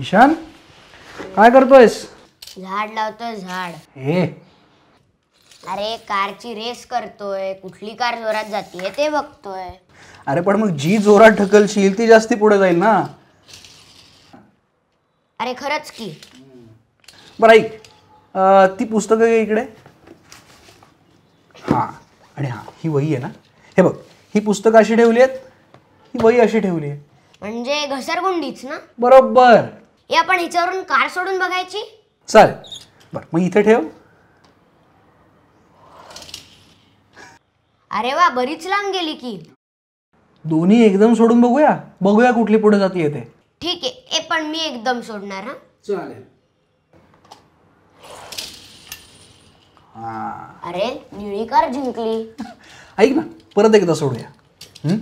ईशान काय करतोयस झाड लावतोय झाड हे अरे कारची रेस करतोय कुठली कार जोरात जाते ते बघतोय अरे पण मग जी जोरात ढकलशील ती जास्ती पुढे जाईल ना अरे खरंच की बरं ऐक ती पुस्तकं इकडे हा आणि हा ही वही आहे ना हे बघ ही पुस्तकं अशी ठेवली आहेत ही वही अशी ठेवली आहे म्हणजे घसरगुंडीच ना बरोबर हे आपण हिच्यावरून कार सोडून बघायची चालेल बर मग इथे ठेव अरे वा बरीच लांब गेली की दोन्ही एकदम सोडून बघूया बघूया कुठली पुढे जाते येते ठीक आहे ए पण मी एकदम सोडणार हा हा अरे निळी कार जिंकली ऐक ना परत एकदा सोडूया बर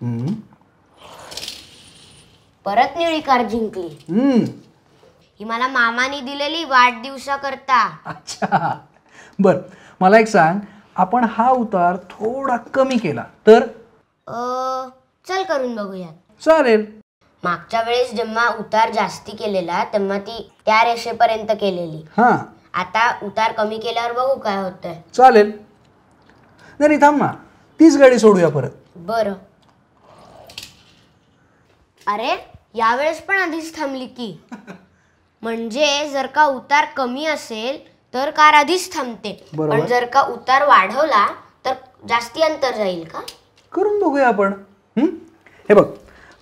बरं परत निळी कार जिंकली ही मला मामाने दिलेली करता अच्छा बर मला एक सांग आपण हा उतार थोडा कमी केला तर अ, चल करून बघूया चालेल मागच्या वेळेस जेव्हा उतार जास्ती केलेला तेव्हा ती त्या रेषेपर्यंत केलेली हा आता उतार कमी केल्यावर बघू काय होत चालेल नाही नाही थांब ना तीच गाडी सोडूया परत बरं अरे यावेळेस पण आधीच थांबली की म्हणजे जर का उतार कमी असेल तर कार आधीच थांबते पण जर का उतार वाढवला तर जास्ती अंतर जाईल का करून बघूया आपण हे बघ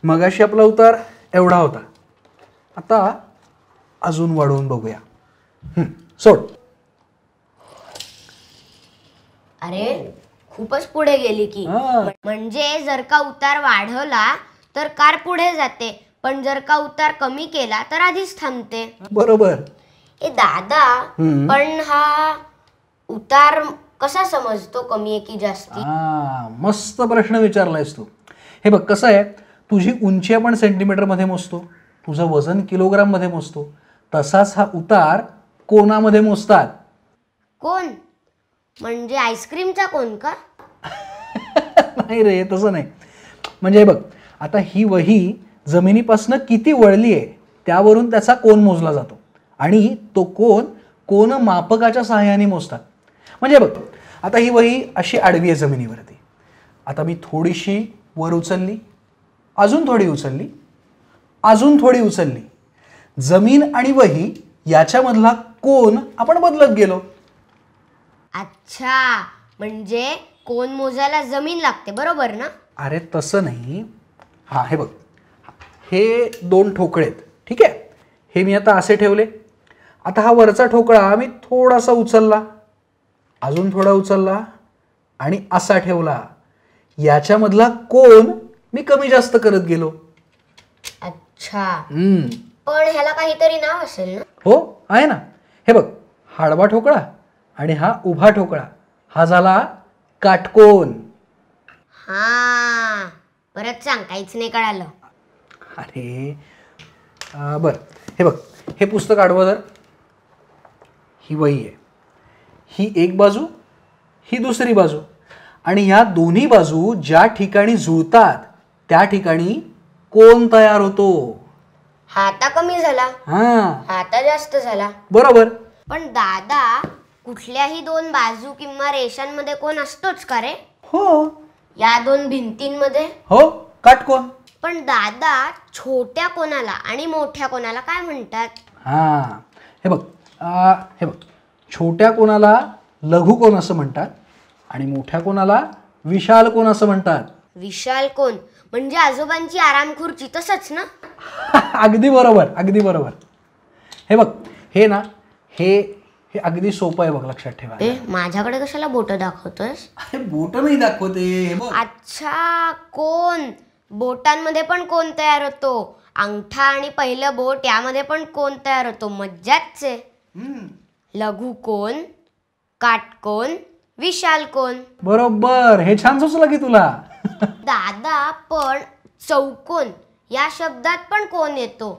मगाशी आपला उतार एवढा होता आता अजून वाढवून बघूया सोड अरे खूपच पुढे गेली की म्हणजे जर का उतार वाढवला तर कार पुढे जाते पण जर का उतार कमी केला तर आधीच थांबते बरोबर ए दादा पण हा उतार कसा समजतो कमी आहे की जास्त मस्त प्रश्न विचारलायस तू हे बघ कसं आहे तुझी उंची आपण मध्ये मोजतो तुझं वजन किलोग्राम मध्ये मोजतो तसाच हा उतार कोणामध्ये मोजतात कोण म्हणजे आईस्क्रीमचा कोण का नाही रे तसं नाही म्हणजे बघ आता ही वही जमिनीपासून किती वळली आहे त्यावरून त्याचा कोण मोजला जातो आणि तो कोण कोण मापकाच्या सहाय्याने मोजतात म्हणजे बघ आता ही वही अशी आडवी आहे जमिनीवरती आता मी थोडीशी वर उचलली अजून थोडी उचलली अजून थोडी उचलली जमीन आणि वही याच्यामधला कोण आपण बदलत गेलो अच्छा म्हणजे कोण मोजायला जमीन लागते बरोबर ना अरे तसं नाही हा हे बघ हे दोन ठोकळे ठीक आहे हे मी आता असे ठेवले आता हा वरचा ठोकळा मी थोडासा उचलला अजून थोडा उचलला आणि असा ठेवला याच्यामधला कोण मी कमी जास्त करत गेलो अच्छा पण ह्याला काहीतरी नाव असेल ना हो आहे ना हे बघ हाडवा ठोकळा आणि हा उभा ठोकळा हा झाला काटकोन हा परत सांग काहीच नाही कळालं अरे बर हे बघ हे पुस्तक आडवं जर ही वही आहे ही एक बाजू ही दुसरी बाजू आणि ह्या दोन्ही बाजू ज्या ठिकाणी जुळतात त्या ठिकाणी कोण तयार होतो हाता कमी झाला हा हाता जास्त झाला बरोबर पण दादा कुठल्याही दोन बाजू किंवा रेषांमध्ये कोण असतोच का रे हो या दोन भिंतींमध्ये हो कोण पण दादा छोट्या कोणाला आणि मोठ्या कोणाला काय म्हणतात हा हे बघ हे बघ छोट्या कोणाला लघु कोण असं म्हणतात आणि मोठ्या कोणाला विशाल कोण असं म्हणतात विशाल कोण म्हणजे आजोबांची आराम खुर्ची तसंच ना अगदी बरोबर अगदी बरोबर हे बघ हे ना हे हे अगदी सोपं आहे बघ लक्षात ठेवा माझ्याकडे कशाला बोट दाखवतोयस अरे बोट नाही दाखवते अच्छा कोण बोटांमध्ये पण कोण तयार होतो अंगठा आणि पहिलं बोट यामध्ये पण कोण तयार होतो मज्जाच लघु कोण काटकोण विशाल कोण बरोबर हे छान सुचलं की तुला दादा पण चौकोन या शब्दात पण कोण येतो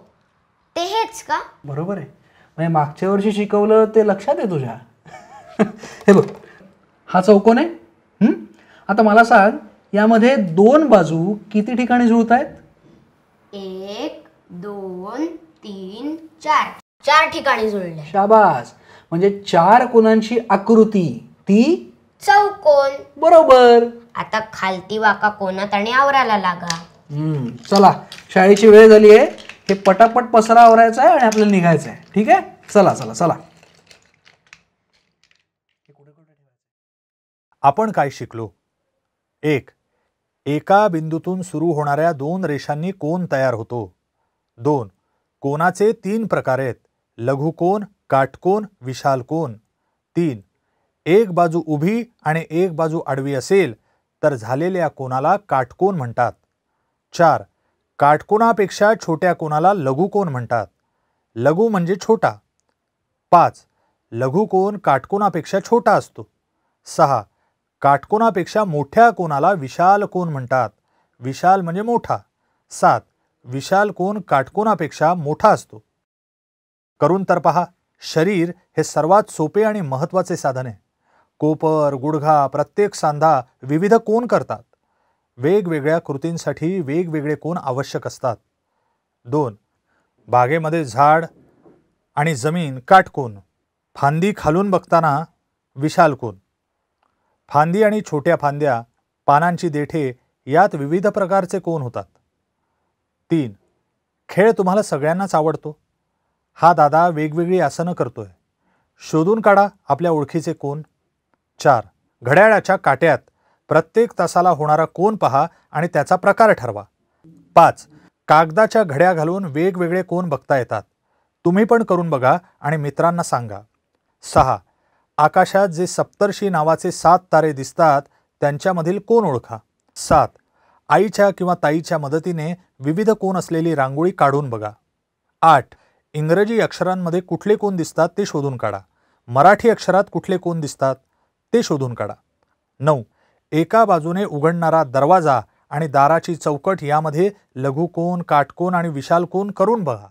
ते हेच का बरोबर आहे म्हणजे मागच्या वर्षी शिकवलं ते लक्षात आहे तुझ्या हे बघ हा चौकोन आहे आता मला सांग यामध्ये दोन बाजू किती ठिकाणी जुळत आहेत एक दोन तीन चार चार ठिकाणी जुळले शाबास म्हणजे चार कोणांची आकृती ती चौकोन बरोबर आता खालती वाका कोणात आणि आवराला लागा चला शाळेची वेळ झाली आहे हे पटापट पसरा आवरायचा आहे आणि आपल्याला निघायचं आहे ठीक आहे चला चला चला आपण काय शिकलो एक एका बिंदूतून सुरू होणाऱ्या दोन रेषांनी कोन तयार होतो दोन कोनाचे तीन प्रकार आहेत लघुकोन काटकोन कोण तीन एक बाजू उभी आणि एक बाजू आडवी असेल तर झालेल्या कोणाला काटकोन म्हणतात चार काटकोणापेक्षा छोट्या कोणाला लघुकोन म्हणतात लघु म्हणजे छोटा पाच लघुकोन काटकोणापेक्षा छोटा असतो सहा काटकोणापेक्षा मोठ्या कोणाला विशाल कोण म्हणतात विशाल म्हणजे मोठा सात विशाल कोण काटकोणापेक्षा मोठा असतो करून तर पहा शरीर हे सर्वात सोपे आणि महत्त्वाचे साधन आहे कोपर गुडघा प्रत्येक सांधा विविध कोण करतात वेगवेगळ्या कृतींसाठी वेगवेगळे कोण आवश्यक असतात दोन बागेमध्ये झाड आणि जमीन काटकून फांदी खालून बघताना विशालकून फांदी आणि छोट्या फांद्या पानांची देठे यात विविध प्रकारचे कोण होतात तीन खेळ तुम्हाला सगळ्यांनाच आवडतो हा दादा वेगवेगळी आसनं करतोय शोधून काढा आपल्या ओळखीचे कोण चार घड्याळाच्या काट्यात प्रत्येक तासाला होणारा कोण पहा आणि त्याचा प्रकार ठरवा पाच कागदाच्या घड्या घालून वेगवेगळे कोण बघता येतात तुम्ही पण करून बघा आणि मित्रांना सांगा सहा आकाशात जे सप्तर्षी नावाचे सात तारे दिसतात त्यांच्यामधील कोण ओळखा सात आईच्या किंवा ताईच्या मदतीने विविध कोण असलेली रांगोळी काढून बघा आठ इंग्रजी अक्षरांमध्ये कुठले कोण दिसतात ते शोधून काढा मराठी अक्षरात कुठले कोण दिसतात ते शोधून काढा नऊ एका बाजूने उघडणारा दरवाजा आणि दाराची चौकट यामध्ये लघुकोन काटकोन आणि विशालकोन करून बघा